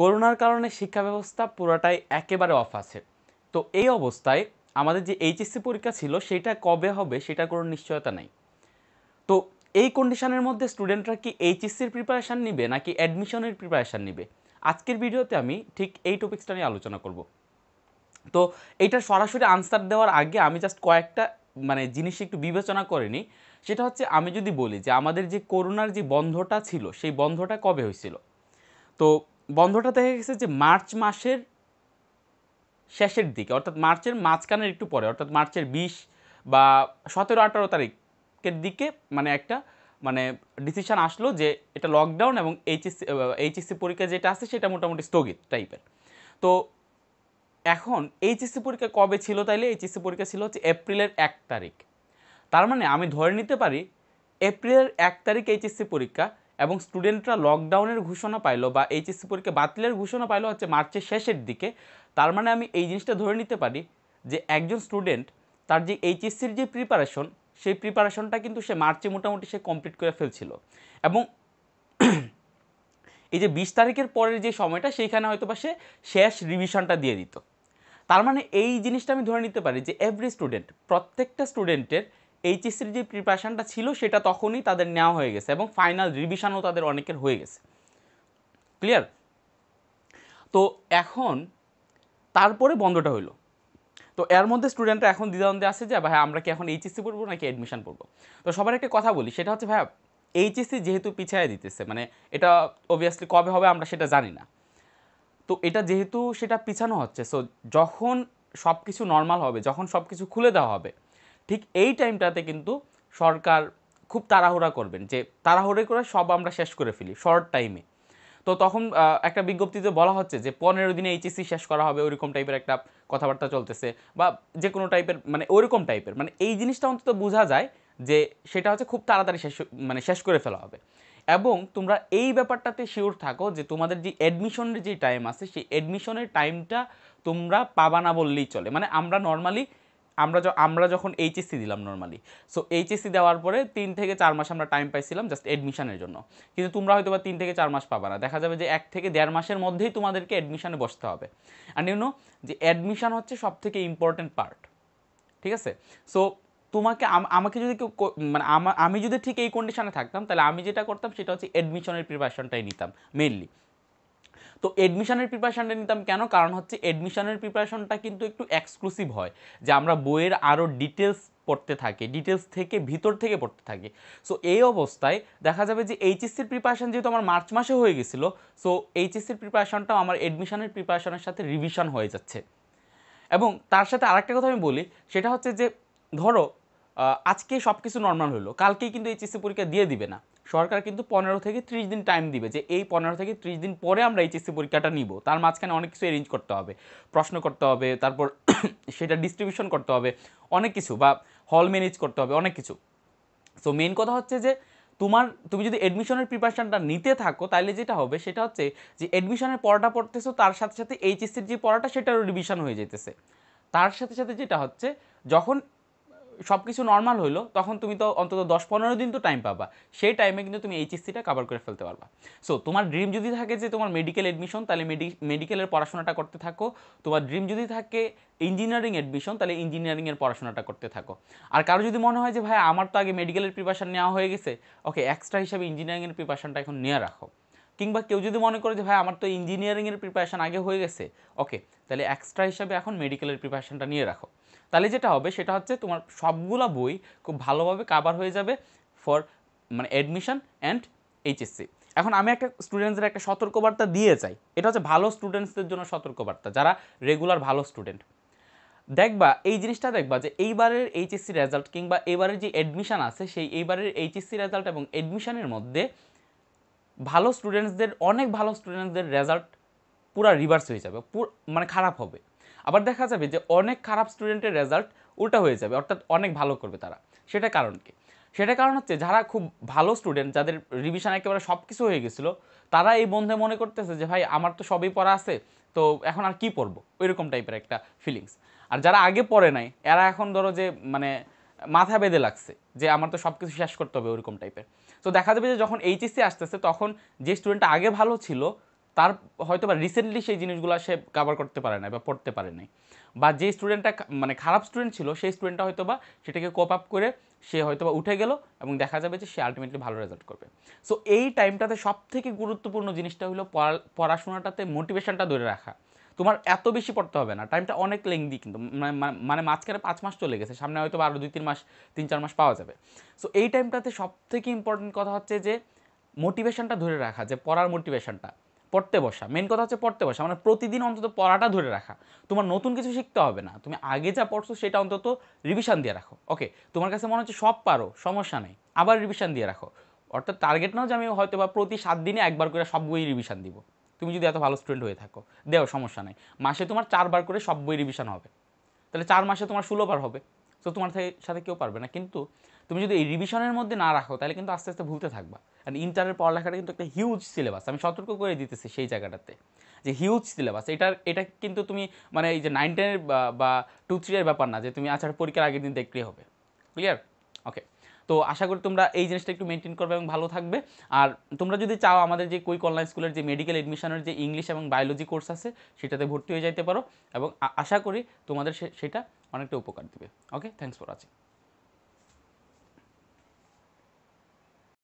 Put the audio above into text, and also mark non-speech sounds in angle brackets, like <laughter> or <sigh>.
করোনার কারণে শিক্ষা ব্যবস্থা পুরোটাই একেবারে অফ আছে তো এই অবস্থায় আমাদের যে এইচএসসি পরীক্ষা ছিল সেটা কবে হবে সেটা কোনো নিশ্চয়তা নাই তো এই কন্ডিশনের মধ্যে স্টুডেন্টরা কি এইচএসসির প্রিপারেশান নিবে নাকি অ্যাডমিশনের প্রিপারেশান নিবে আজকের ভিডিওতে আমি ঠিক এই টপিক্সটা নিয়ে আলোচনা করব তো এইটার সরাসরি আনসার দেওয়ার আগে আমি জাস্ট কয়েকটা মানে জিনিস একটু বিবেচনা নিই সেটা হচ্ছে আমি যদি বলি যে আমাদের যে করোনার যে বন্ধটা ছিল সেই বন্ধটা কবে হয়েছিল তো বন্ধটা দেখা গেছে যে মার্চ মাসের শেষের দিকে অর্থাৎ মার্চের মাঝখানের একটু পরে অর্থাৎ মার্চের বিশ বা সতেরো আঠারো তারিখের দিকে মানে একটা মানে ডিসিশান আসলো যে এটা লকডাউন এবং এইচএসসি এইচএসসি পরীক্ষা যেটা আছে সেটা মোটামুটি স্থগিত টাইপের তো এখন এইচএসসি পরীক্ষা কবে ছিল তাইলে এইচএসসি পরীক্ষা ছিল হচ্ছে এপ্রিলের এক তারিখ তার মানে আমি ধরে নিতে পারি এপ্রিলের এক তারিখ এইচএসসি পরীক্ষা এবং স্টুডেন্টরা লকডাউনের ঘোষণা পাইলো বা এইচএসসি পরীক্ষা বাতিলের ঘোষণা পাইলো হচ্ছে মার্চের শেষের দিকে তার মানে আমি এই জিনিসটা ধরে নিতে পারি যে একজন স্টুডেন্ট তার যে এইচএসসির যে প্রিপারেশন সেই প্রিপারেশনটা কিন্তু সে মার্চে মোটামুটি সে কমপ্লিট করে ফেলছিল এবং এই যে বিশ তারিখের পরের যে সময়টা সেইখানে হয়তো বা সে শেষ রিভিশনটা দিয়ে দিত তার মানে এই জিনিসটা আমি ধরে নিতে পারি যে এভরি স্টুডেন্ট প্রত্যেকটা স্টুডেন্টের এইচএসসির যে প্রিপারেশানটা ছিল সেটা তখনই তাদের নেওয়া হয়ে গেছে এবং ফাইনাল রিভিশনও তাদের অনেকের হয়ে গেছে ক্লিয়ার তো এখন তারপরে বন্ধটা হইলো তো এর মধ্যে স্টুডেন্টরা এখন দ্বিধাদ্বন্দ্বে আছে যে ভাই আমরা কি এখন এইচএসসি পড়বো নাকি অ্যাডমিশন পড়বো তো সবার একটা কথা বলি সেটা হচ্ছে ভাই এইচএসসি যেহেতু পিছিয়ে দিতেছে মানে এটা অবভিয়াসলি কবে হবে আমরা সেটা জানি না তো এটা যেহেতু সেটা পিছানো হচ্ছে সো যখন সব কিছু নর্মাল হবে যখন সব কিছু খুলে দেওয়া হবে ঠিক এই টাইমটাতে কিন্তু সরকার খুব তাড়াহুড়া করবেন যে তাড়াহুড়ে করে সব আমরা শেষ করে ফেলি শর্ট টাইমে তো তখন একটা বিজ্ঞপ্তিতে বলা হচ্ছে যে পনেরো দিনে এইচএসসি e শেষ করা হবে ওইরকম টাইপের একটা কথাবার্তা চলতেছে বা যে কোনো টাইপের মানে ওইরকম টাইপের মানে এই জিনিসটা অন্তত বোঝা যায় যে সেটা হচ্ছে খুব তাড়াতাড়ি শেষ মানে শেষ করে ফেলা হবে এবং তোমরা এই ব্যাপারটাতে শিওর থাকো যে তোমাদের যে অ্যাডমিশনের যে টাইম আছে সেই অ্যাডমিশনের টাইমটা তোমরা পাবা না বললেই চলে মানে আমরা নর্মালি আমরা আমরা যখন এইচএসসি দিলাম নর্মালি সো এইচএসসি দেওয়ার পরে তিন থেকে চার মাস আমরা টাইম পাইছিলাম জাস্ট অ্যাডমিশনের জন্য কিন্তু তোমরা হয়তো বা তিন থেকে চার মাস পাবা না দেখা যাবে যে এক থেকে দেড় মাসের মধ্যেই তোমাদেরকে অ্যাডমিশানে বসতে হবে অ্যান্ড ইউনো যে অ্যাডমিশান হচ্ছে সব থেকে ইম্পর্ট্যান্ট পার্ট ঠিক আছে সো তোমাকে আমাকে যদি কেউ মানে আমি যদি ঠিক এই কন্ডিশনে থাকতাম তাহলে আমি যেটা করতাম সেটা হচ্ছে অ্যাডমিশনের প্রিপারেশনটাই নিতাম মেনলি তো এডমিশনের প্রিপারেশানটা নিতাম কেন কারণ হচ্ছে এডমিশনের প্রিপারেশনটা কিন্তু একটু এক্সক্লুসিভ হয় যে আমরা বইয়ের আরও ডিটেলস পড়তে থাকে ডিটেলস থেকে ভিতর থেকে পড়তে থাকে সো এই অবস্থায় দেখা যাবে যে এইচএসসির প্রিপারেশান যেহেতু আমার মার্চ মাসে হয়ে গেছিলো সো এইচএসসির প্রিপারেশানটাও আমার এডমিশনের প্রিপারেশনের সাথে রিভিশন হয়ে যাচ্ছে এবং তার সাথে আরেকটা কথা আমি বলি সেটা হচ্ছে যে ধরো আজকে সব কিছু নর্মাল হলো কালকেই কিন্তু এইচএসসি পরীক্ষা দিয়ে দিবে না সরকার কিন্তু পনেরো থেকে ত্রিশ দিন টাইম দিবে যে এই পনেরো থেকে ত্রিশ দিন পরে আমরা এইচএসসি পরীক্ষাটা নিব তার মাঝখানে অনেক কিছু অ্যারেঞ্জ করতে হবে প্রশ্ন করতে হবে তারপর <coughs> সেটা ডিস্ট্রিবিউশন করতে হবে অনেক কিছু বা হল ম্যানেজ করতে হবে অনেক কিছু সো মেন কথা হচ্ছে যে তোমার তুমি যদি অ্যাডমিশনের প্রিপারেশানটা নিতে থাকো তাহলে যেটা হবে সেটা হচ্ছে যে অ্যাডমিশনের পড়াটা পড়তেছো তার সাথে সাথে এইচএসসির যে পড়াটা সেটারও রিভিশন হয়ে যেতেছে তার সাথে সাথে যেটা হচ্ছে যখন সব কিছু নর্মাল হলো তখন তুমি তো অন্তত দশ পনেরো দিন তো টাইম পাবা সেই টাইমে কিন্তু তুমি এইচএসসিটা কাভার করে ফেলতে পারবা সো তোমার ড্রিম যদি থাকে যে তোমার মেডিকেল এডমিশন তাহলে মেডিকেলের পড়াশোনাটা করতে থাকো তোমার ড্রিম যদি থাকে ইঞ্জিনিয়ারিং এডমিশন তাহলে ইঞ্জিনিয়ারিংয়ের পড়াশোনাটা করতে থাকো আর কারো যদি মনে হয় যে ভাই আমার তো আগে মেডিকেলের প্রিপারেশান নেওয়া হয়ে গেছে ওকে এক্সট্রা হিসাবে ইঞ্জিনিয়ারিংয়ের প্রিপারেশানটা এখন নিয়ে রাখো কিংবা কেউ যদি মনে করে যে ভাই আমার তো ইঞ্জিনিয়ারিংয়ের প্রিপারেশান আগে হয়ে গেছে ওকে তাহলে এক্সট্রা হিসাবে এখন মেডিকেলের প্রিপারেশানটা নিয়ে রাখো তাহলে যেটা হবে সেটা হচ্ছে তোমার সবগুলো বই খুব ভালোভাবে কাভার হয়ে যাবে ফর মানে অ্যাডমিশন অ্যান্ড এইচএসসি এখন আমি একটা স্টুডেন্টসদের একটা সতর্কবার্তা দিয়ে চাই এটা হচ্ছে ভালো স্টুডেন্টসদের জন্য সতর্কবার্তা যারা রেগুলার ভালো স্টুডেন্ট দেখবা এই জিনিসটা দেখবা যে এইবারের এইচএসসি রেজাল্ট কিংবা এবারের যে অ্যাডমিশান আছে সেই এইবারের এইচএসসি রেজাল্ট এবং অ্যাডমিশানের মধ্যে ভালো স্টুডেন্টসদের অনেক ভালো স্টুডেন্টসদের রেজাল্ট পুরো রিভার্স হয়ে যাবে মানে খারাপ হবে আবার দেখা যাবে যে অনেক খারাপ স্টুডেন্টের রেজাল্ট উল্টা হয়ে যাবে অর্থাৎ অনেক ভালো করবে তারা সেটা কারণ কি সেটা কারণ হচ্ছে যারা খুব ভালো স্টুডেন্ট যাদের রিভিশন একেবারে সব কিছু হয়ে গেছিলো তারা এই বন্ধে মনে করতেছে যে ভাই আমার তো সবই পড়া আছে তো এখন আর কি পড়বো ওইরকম টাইপের একটা ফিলিংস আর যারা আগে পড়ে নাই এরা এখন ধরো যে মানে মাথা বেঁধে লাগছে যে আমার তো সব কিছু শেষ করতে হবে ওরকম টাইপের তো দেখা যাবে যে যখন এইচএসসি আসতেছে তখন যে স্টুডেন্টটা আগে ভালো ছিল তার হয়তো বা রিসেন্টলি সেই জিনিসগুলো সে কাভার করতে পারে না বা পড়তে পারে নাই বা যে স্টুডেন্টটা মানে খারাপ স্টুডেন্ট ছিল সেই স্টুডেন্টটা হয়তো বা সেটাকে কোপ আপ করে সে হয়তো বা উঠে গেল এবং দেখা যাবে যে সে আলটিমেটলি ভালো রেজাল্ট করবে সো এই টাইমটাতে সব থেকে গুরুত্বপূর্ণ জিনিসটা হলো পড়াশোনাটাতে মোটিভেশনটা ধরে রাখা তোমার এত বেশি পড়তে হবে না টাইমটা অনেক লেংদি কিন্তু মানে, মানে মাঝখানে পাঁচ মাস চলে গেছে সামনে হয়তো আরও দুই তিন মাস তিন চার মাস পাওয়া যাবে সো এই টাইমটাতে সব থেকে ইম্পর্টেন্ট কথা হচ্ছে যে মোটিভেশনটা ধরে রাখা যে পড়ার মোটিভেশনটা পড়তে বসা মেন কথা হচ্ছে পড়তে বসা মানে প্রতিদিন অন্তত পড়াটা ধরে রাখা তোমার নতুন কিছু শিখতে হবে না তুমি আগে যা পড়ছো সেটা অন্তত রিভিশন দিয়ে রাখো ওকে তোমার কাছে মনে হচ্ছে সব পারো সমস্যা নেই আবার রিভিশন দিয়ে রাখো অর্থাৎ টার্গেট নাও যে আমি হয়তো বা প্রতি সাত দিনে একবার করে সব বই রিভিশন দিব তুমি যদি এত ভালো স্টুডেন্ট হয়ে থাকো দেও সমস্যা নাই মাসে তোমার চারবার করে সব বই রিভিশন হবে তাহলে চার মাসে তোমার ষোলোবার হবে তো তোমার সাথে কেউ পারবে না কিন্তু তুমি যদি এই রিভিশনের মধ্যে না রাখো তাহলে কিন্তু আস্তে আস্তে ভুলতে থাকবা অ্যান্ড ইন্টারের পড়ালেখাটা কিন্তু একটা হিউজ সিলেবাস আমি সতর্ক করে দিতেছি সেই জায়গাটাতে যে হিউজ সিলেবাস এটার এটা কিন্তু তুমি মানে এই যে নাইন টেনের বা টু থ্রি এর ব্যাপার না যে তুমি আচার পরীক্ষার আগের দিন দেখলেই হবে ক্লিয়ার ওকে তো আশা করি তোমরা এই জিনিসটা একটু মেনটেন করবে এবং ভালো থাকবে আর তোমরা যদি চাও আমাদের যে কুইক অনলাইন স্কুলের যে মেডিকেল এডমিশনের যে ইংলিশ এবং বায়োলজি কোর্স আছে সেটাতে ভর্তি হয়ে যাইতে পারো এবং আশা করি তোমাদের সেটা অনেকটা উপকার দেবে ওকে থ্যাংকস ফর ওয়াচিং